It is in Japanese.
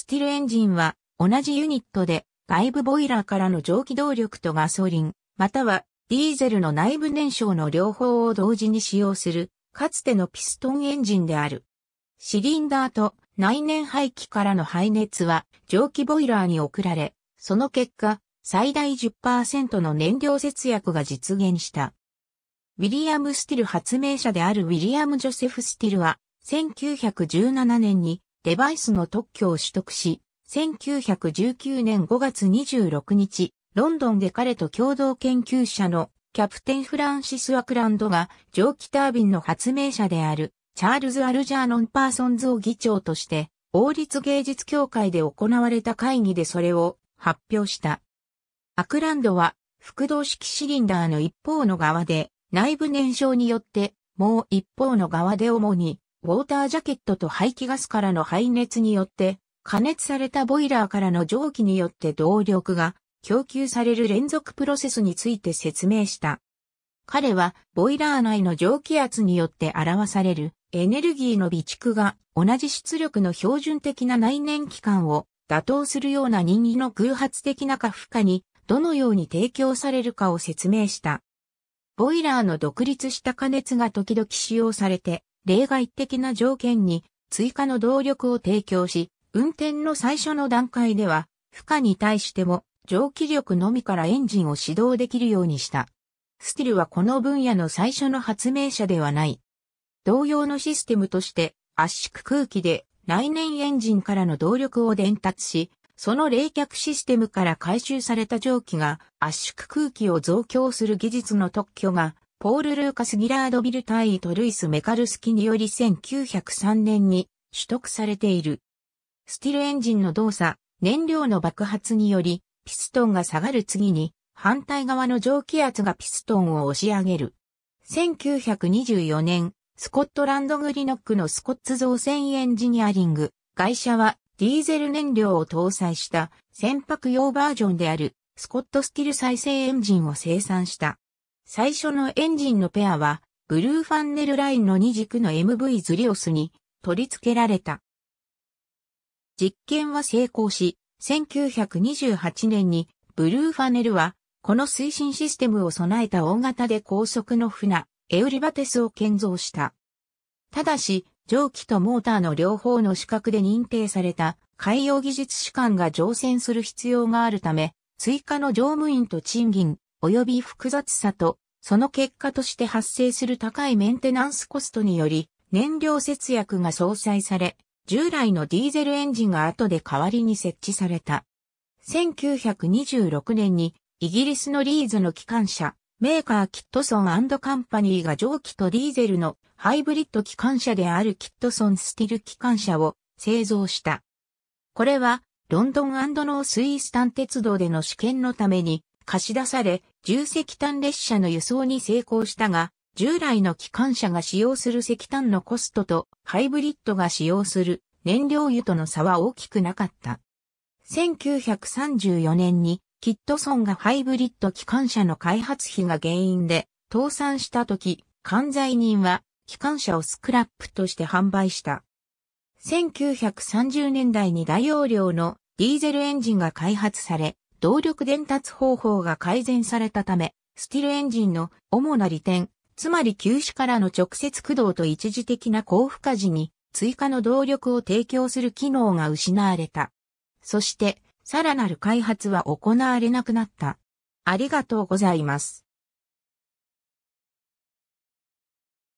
スティルエンジンは同じユニットで外部ボイラーからの蒸気動力とガソリン、またはディーゼルの内部燃焼の両方を同時に使用する、かつてのピストンエンジンである。シリンダーと内燃排気からの排熱は蒸気ボイラーに送られ、その結果、最大10%の燃料節約が実現した。ウィリアム・スティル発明者であるウィリアム・ジョセフ・スティルは、1917年にデバイスの特許を取得し、1919年5月26日、ロンドンで彼と共同研究者のキャプテンフランシス・アクランドが蒸気タービンの発明者であるチャールズ・アルジャーノン・パーソンズを議長として王立芸術協会で行われた会議でそれを発表した。アクランドは複動式シリンダーの一方の側で内部燃焼によってもう一方の側で主にウォータージャケットと排気ガスからの排熱によって、加熱されたボイラーからの蒸気によって動力が供給される連続プロセスについて説明した。彼は、ボイラー内の蒸気圧によって表されるエネルギーの備蓄が同じ出力の標準的な内燃機関を妥当するような任意の偶発的な過負荷にどのように提供されるかを説明した。ボイラーの独立した加熱が時々使用されて、例外的な条件に追加の動力を提供し、運転の最初の段階では、負荷に対しても蒸気力のみからエンジンを始動できるようにした。スティルはこの分野の最初の発明者ではない。同様のシステムとして圧縮空気で内燃エンジンからの動力を伝達し、その冷却システムから回収された蒸気が圧縮空気を増強する技術の特許がポール・ルーカス・ギラードビル大イとルイス・メカルスキにより1903年に取得されている。スティルエンジンの動作、燃料の爆発により、ピストンが下がる次に、反対側の蒸気圧がピストンを押し上げる。1924年、スコットランドグリノックのスコッツ造船エンジニアリング、会社はディーゼル燃料を搭載した船舶用バージョンであるスコットスティル再生エンジンを生産した。最初のエンジンのペアは、ブルーファンネルラインの二軸の MV ズリオスに取り付けられた。実験は成功し、1928年にブルーファネルは、この推進システムを備えた大型で高速の船、エウリバテスを建造した。ただし、蒸気とモーターの両方の資格で認定された海洋技術士官が乗船する必要があるため、追加の乗務員と賃金、及び複雑さと、その結果として発生する高いメンテナンスコストにより、燃料節約が相殺され、従来のディーゼルエンジンが後で代わりに設置された。1926年にイギリスのリーズの機関車、メーカーキットソンカンパニーが蒸気とディーゼルのハイブリッド機関車であるキットソンスティル機関車を製造した。これはロンドンノースイースタン鉄道での試験のために貸し出され、重石炭列車の輸送に成功したが、従来の機関車が使用する石炭のコストとハイブリッドが使用する燃料油との差は大きくなかった。1934年にキットソンがハイブリッド機関車の開発費が原因で倒産した時、関西人は機関車をスクラップとして販売した。1930年代に大容量のディーゼルエンジンが開発され、動力伝達方法が改善されたため、スティルエンジンの主な利点、つまり休止からの直接駆動と一時的な高負荷時に追加の動力を提供する機能が失われた。そして、さらなる開発は行われなくなった。ありがとうございます。